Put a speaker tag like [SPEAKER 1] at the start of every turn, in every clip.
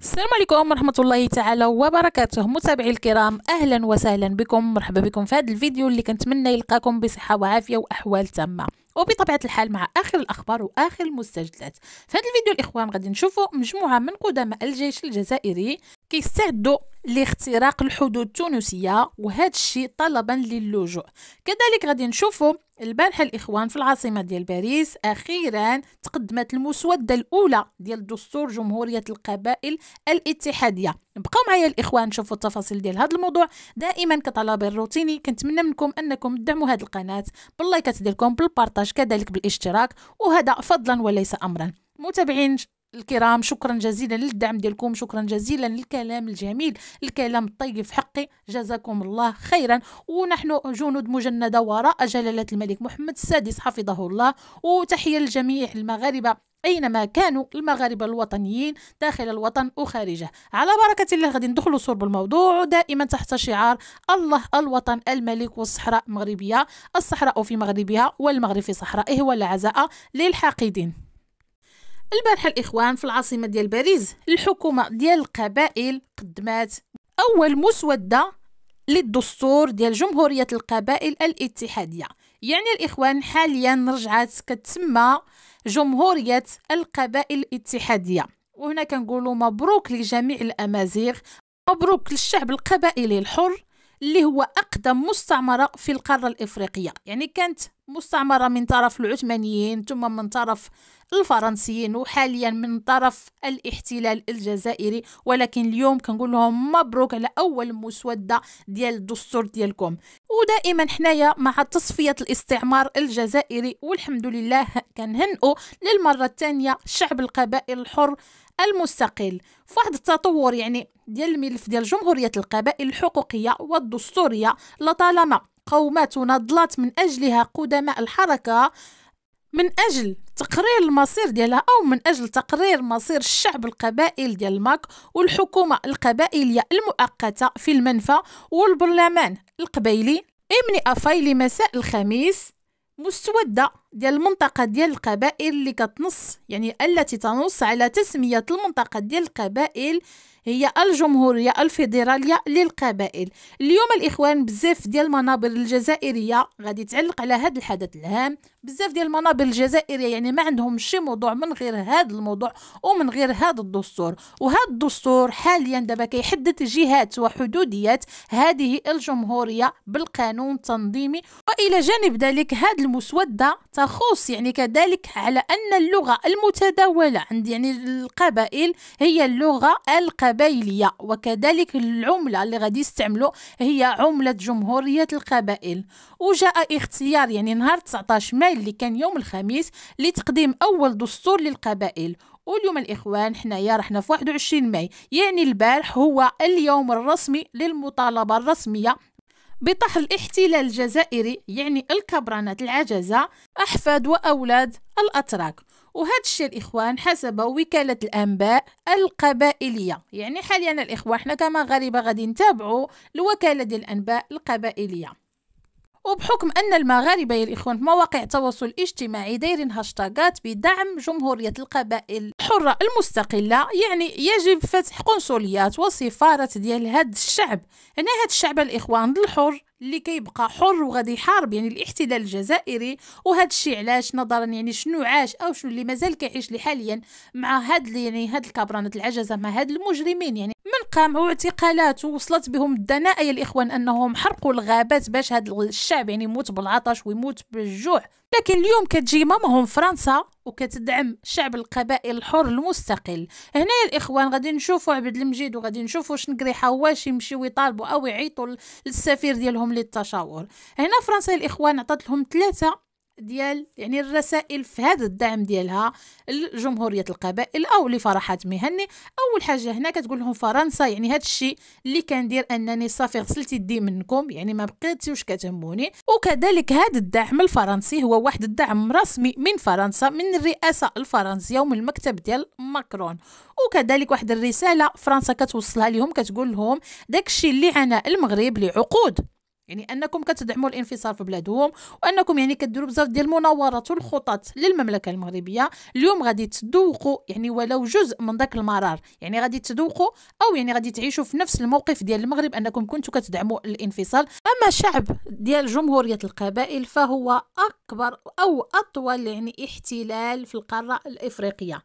[SPEAKER 1] السلام عليكم ورحمة الله تعالى وبركاته متابعي الكرام أهلا وسهلا بكم مرحبا بكم في هذا الفيديو اللي كنتمنى يلقاكم بصحة وعافية وأحوال تامة وبطبيعة الحال مع آخر الأخبار وآخر المستجدات في هذا الفيديو الإخوان غادي نشوفوا مجموعة من قدماء الجيش الجزائري كيستعدوا لاختراق الحدود التونسية وهذا الشيء طلبا للجوء كذلك غادي نشوفوا البارحة الإخوان في العاصمة ديال باريس أخيرا تقدمت المسودة الأولى ديال دستور جمهورية القبائل الاتحادية بقاو معايا الإخوان شوفوا التفاصيل ديال هذا الموضوع دائما كطلب الروتيني كنتمنى منكم أنكم تدعموا هذه القناة باللايكات ديالكم بالبارطاج كذلك بالاشتراك وهذا فضلا وليس أمرا متابعين الكرام شكرا جزيلا للدعم ديالكم شكرا جزيلا للكلام الجميل الكلام الطيب في حقي جزاكم الله خيرا ونحن جنود مجندة وراء جلالة الملك محمد السادس حفظه الله وتحية لجميع المغاربة اينما كانوا المغاربه الوطنيين داخل الوطن وخارجه على بركه الله غادي ندخلوا صلب الموضوع دائما تحت شعار الله الوطن الملك والصحراء المغربيه الصحراء في مغربها والمغرب في صحرائه والعزاء للحاقدين البارحة الإخوان في العاصمة ديال باريس الحكومة ديال القبائل قدمات أول مسودة للدستور ديال جمهورية القبائل الاتحادية يعني الإخوان حاليا رجعت كتسمى جمهورية القبائل الاتحادية وهنا كنقولوا مبروك لجميع الأمازيغ مبروك للشعب القبائلي الحر اللي هو أقدم مستعمرة في القارة الإفريقية يعني كانت مستعمرة من طرف العثمانيين ثم من طرف الفرنسيين وحاليا من طرف الاحتلال الجزائري ولكن اليوم كنقول لهم مبروك على اول مسودة ديال الدستور ديالكم ودائما حنايا مع تصفية الاستعمار الجزائري والحمد لله كنهنئوا للمرة الثانية شعب القبائل الحر المستقل فواحد التطور يعني ديال الملف ديال جمهورية القبائل الحقوقية والدستورية لطالما قومتنا ناضلات من أجلها قدماء الحركة من أجل تقرير المصير ديالها أو من أجل تقرير مصير الشعب القبائل ديال ماك والحكومة القبائلية المؤقتة في المنفى والبرلمان القبيلي إمني أفاي لمساء الخميس مستودة ديال المنطقة ديال القبائل اللي كتنص يعني التي تنص على تسمية المنطقة ديال القبائل هي الجمهورية الفيدرالية للقبائل اليوم الإخوان بزاف ديال المنابر الجزائرية غادي تعلق على هذا الحدث الهام بزاف ديال المنابر الجزائرية يعني ما عندهم شي موضوع من غير هذا الموضوع ومن غير هذا الدستور وهذا الدستور حاليا دابا كيحدد جهات وحدوديات هذه الجمهورية بالقانون التنظيمي وإلى جانب ذلك هذه المسودة تخص يعني كذلك على أن اللغة المتداولة عند يعني القبائل هي اللغة القبيلية وكذلك العملة اللي غادي يستعملوا هي عملة جمهورية القبائل وجاء اختيار يعني نهار 19 مايو اللي كان يوم الخميس لتقديم أول دستور للقبائل واليوم الاخوان حنايا رحنا في 21 ماي يعني البارح هو اليوم الرسمي للمطالبه الرسميه بطحن الاحتلال الجزائري يعني الكبرانات العجزة أحفاد وأولاد الأتراك وهذا الشيء الإخوان حسب وكالة الأنباء القبائلية يعني حاليا الإخوة احنا كمغاربة غادي نتابعوا الوكالة ديال الأنباء القبائلية وبحكم أن المغاربة يا الإخوان في مواقع التواصل الاجتماعي دايرين هاشتاغات بدعم جمهورية القبائل الحرة المستقلة يعني يجب فتح قنصليات وسفارات ديال هاد الشعب هنا يعني هاد الشعب الإخوان الحر اللي كيبقى حر وغادي يحارب يعني الاحتلال الجزائري وهذا الشيء علاش نظرا يعني شنو عاش او شنو اللي مازال كيعيش لي حاليا مع هاد يعني هاد الكبرانات العجزه مع هاد المجرمين يعني من قاموا اعتقالات ووصلت بهم الدناءه الاخوان انهم حرقوا الغابات باش هاد الشعب يعني يموت بالعطش ويموت بالجوع لكن اليوم كتجي مامهم فرنسا وكتدعم شعب القبائل الحر المستقل هنا الاخوان غادي نشوفوا عبد المجيد وغادي نشوفوا شنقريحه واش يمشيو يطالبوا او يعيطوا للسفير ديالهم للتشاور هنا فرنسا الاخوان عطات لهم ثلاثه ديال يعني الرسائل في هذا الدعم ديالها الجمهورية القبائل او لفرحات مهني اول حاجه هنا كتقول لهم فرنسا يعني هذا الشيء اللي كندير انني صافي غسلت يدي منكم يعني ما بقيتوش كتهموني وكذلك هذا الدعم الفرنسي هو واحد الدعم رسمي من فرنسا من الرئاسه الفرنسيه ومن المكتب ديال ماكرون وكذلك واحد الرساله فرنسا كتوصلها لهم كتقول لهم داك الشيء اللي عنا المغرب لعقود يعني انكم كتدعموا الانفصال في بلادهم وانكم يعني كديروا بزاف ديال المناورات والخطط للمملكه المغربيه اليوم غادي تذوقوا يعني ولو جزء من ذاك المرار يعني غادي تذوقوا او يعني غادي تعيشوا في نفس الموقف ديال المغرب انكم كنتوا كتدعموا الانفصال اما شعب ديال جمهوريه القبائل فهو اكبر او اطول يعني احتلال في القاره الافريقيه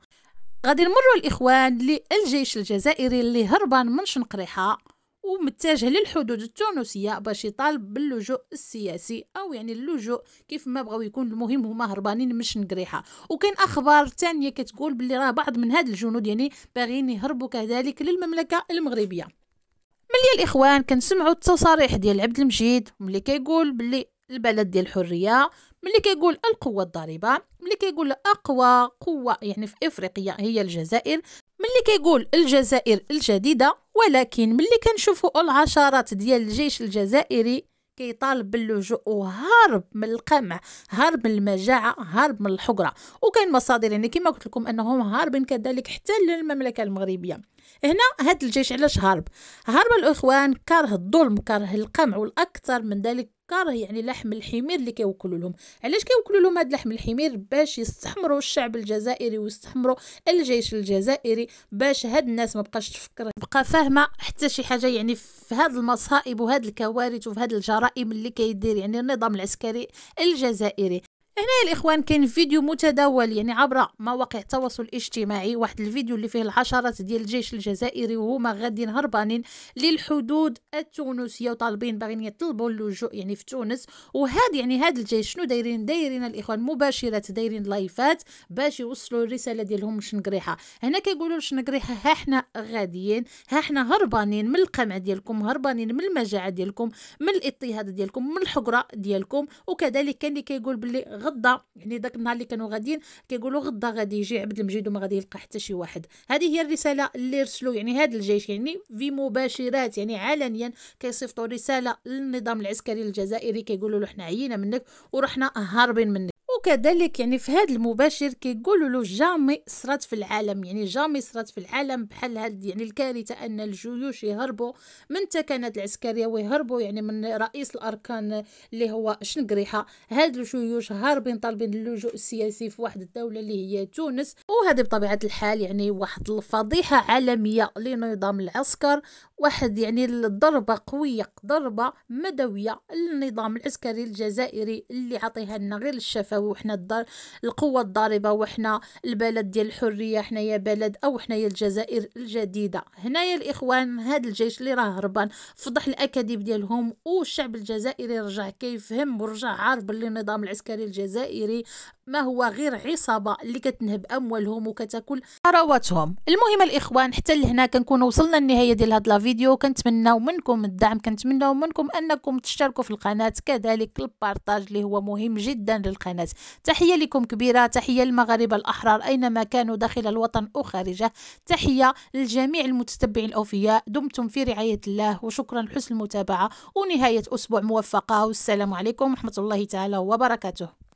[SPEAKER 1] غادي نمروا الاخوان للجيش الجزائري اللي هربان من شنقريحه ومتجه للحدود التونسية باش يطالب باللجوء السياسي أو يعني اللجوء كيف ما بغاو يكون المهم هما هربانين مش نقريحة وكان أخبار تانية كتقول باللي راه بعض من هاد الجنود يعني باغيين يهربوا كذلك للمملكة المغربية ملي الإخوان كنسمعوا التصاريح ديال عبد المجيد ملي كيقول باللي البلد ديال الحريه ملي كيقول القوه الضاربه ملي كيقول اقوى قوه يعني في افريقيا هي الجزائر ملي كيقول الجزائر الجديده ولكن ملي كنشوفوا العشرات ديال الجيش الجزائري كيطالب باللجوء وهرب من القمع هارب من المجاعه هارب من الحقره وكاين مصادر يعني كما قلت لكم انهم هاربين كذلك حتى للمملكه المغربيه هنا هاد الجيش علاش هرب هرب الاخوان كاره الظلم كاره القمع والاكثر من ذلك كاره يعني لحم الحمير اللي كيوكلوا لهم علاش كيوكلوا لهم هاد لحم الحمير باش يستحمروا الشعب الجزائري ويستحمروا الجيش الجزائري باش هاد الناس ما بقاش تفكر تبقى فاهمه حتى شي حاجه يعني في هاد المصائب وهاد الكوارث وفي هاد الجرائم اللي كيدير يعني النظام العسكري الجزائري هنا يا الاخوان كان فيديو متداول يعني عبر مواقع التواصل الاجتماعي واحد الفيديو اللي فيه العشرات ديال الجيش الجزائري وهما غاديين هربانين للحدود التونسيه وطالبين باغيين يطلبوا اللجوء يعني في تونس وهاد يعني هاد الجيش شنو دايرين دايرين الاخوان مباشره دايرين لايفات باش يوصلوا الرساله ديالهم لشنقريحه هنا كيقولوا لشنقريحه ها حنا غاديين ها حنا هربانين من القمع ديالكم هربانين من المجاعه ديالكم من الاضطهاد ديالكم من الحقره ديالكم وكذلك كان اللي كيقول باللي غدا يعني داك النهار اللي كانوا غاديين كيقولوا غدا غادي يجي عبد المجيد وما غادي يلقى حتى شي واحد هذه هي الرساله اللي رسلوا يعني هذا الجيش يعني في مباشرات يعني علنيا كيصيفطوا رساله للنظام العسكري الجزائري كيقولوا له حنا عيينا منك ورحنا هاربين منك وكذلك يعني في هذا المباشر كيقولوا له جامي صرات في العالم يعني جامي صرات في العالم بحال هاد يعني الكارثه ان الجيوش يهربوا من تكنات العسكريه ويهربوا يعني من رئيس الاركان اللي هو شنقريحه هاد الجيوش هاربين طالبين اللجوء السياسي في واحد الدوله اللي هي تونس وهذه بطبيعه الحال يعني واحد الفضيحه عالميه لنظام العسكر واحد يعني الضربه قويه ضربه مدويه للنظام العسكري الجزائري اللي عطيها لنا غير الشفوي وحنا الدار القوه الضاربه وحنا البلد ديال الحريه حنايا بلد او حنايا الجزائر الجديده هنايا الاخوان هذا الجيش اللي راه هربان فضح الاكاذيب ديالهم والشعب الجزائري رجع كيفهم ورجع عارف باللي النظام العسكري الجزائري ما هو غير عصابه اللي كتنهب اموالهم وكتاكل ثرواتهم المهم الاخوان حتى لهنا كنكون وصلنا للنهايه ديال هاد لا فيديو كنتمناو منكم الدعم كنتمناو منكم انكم تشتركوا في القناه كذلك البارطاج اللي هو مهم جدا للقناه تحية لكم كبيرة تحية للمغاربة الأحرار أينما كانوا داخل الوطن أو خارجه تحية لجميع المتتبعين الأوفياء دمتم في رعاية الله وشكرا لحسن المتابعة ونهاية أسبوع موفقة والسلام عليكم ورحمة الله تعالى وبركاته